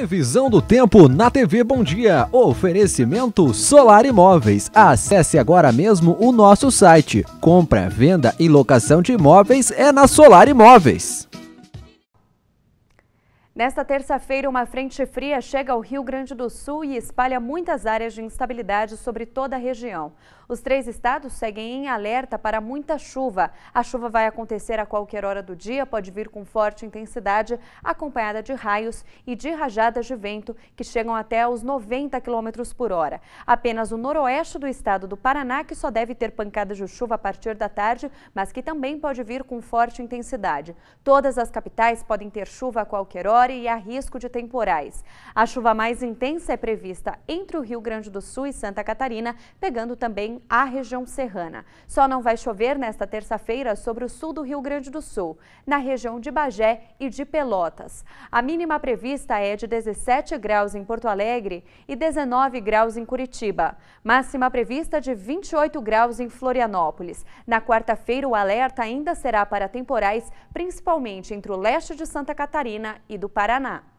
Previsão do tempo na TV Bom Dia. Oferecimento Solar Imóveis. Acesse agora mesmo o nosso site. Compra, venda e locação de imóveis é na Solar Imóveis. Nesta terça-feira, uma frente fria chega ao Rio Grande do Sul e espalha muitas áreas de instabilidade sobre toda a região. Os três estados seguem em alerta para muita chuva. A chuva vai acontecer a qualquer hora do dia, pode vir com forte intensidade, acompanhada de raios e de rajadas de vento que chegam até os 90 km por hora. Apenas o noroeste do estado do Paraná que só deve ter pancadas de chuva a partir da tarde, mas que também pode vir com forte intensidade. Todas as capitais podem ter chuva a qualquer hora e há risco de temporais. A chuva mais intensa é prevista entre o Rio Grande do Sul e Santa Catarina, pegando também a região serrana. Só não vai chover nesta terça-feira sobre o sul do Rio Grande do Sul, na região de Bagé e de Pelotas. A mínima prevista é de 17 graus em Porto Alegre e 19 graus em Curitiba. Máxima prevista de 28 graus em Florianópolis. Na quarta-feira, o alerta ainda será para temporais, principalmente entre o leste de Santa Catarina e do Paraná.